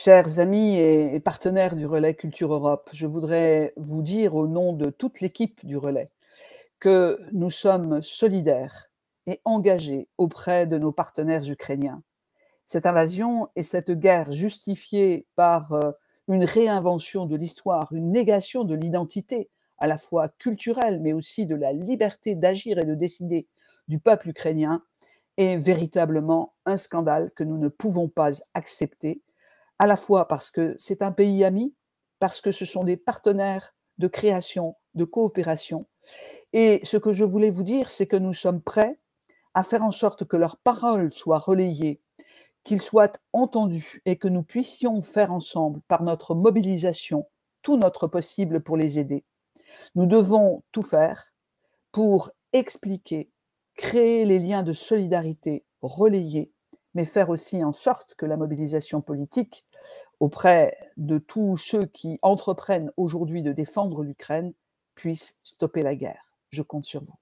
Chers amis et partenaires du Relais Culture Europe, je voudrais vous dire au nom de toute l'équipe du Relais que nous sommes solidaires et engagés auprès de nos partenaires ukrainiens. Cette invasion et cette guerre justifiée par euh, une réinvention de l'histoire, une négation de l'identité, à la fois culturelle, mais aussi de la liberté d'agir et de décider du peuple ukrainien, est véritablement un scandale que nous ne pouvons pas accepter à la fois parce que c'est un pays ami, parce que ce sont des partenaires de création, de coopération. Et ce que je voulais vous dire, c'est que nous sommes prêts à faire en sorte que leurs paroles soient relayées, qu'ils soient entendus et que nous puissions faire ensemble, par notre mobilisation, tout notre possible pour les aider. Nous devons tout faire pour expliquer, créer les liens de solidarité, relayer, mais faire aussi en sorte que la mobilisation politique auprès de tous ceux qui entreprennent aujourd'hui de défendre l'Ukraine puisse stopper la guerre. Je compte sur vous.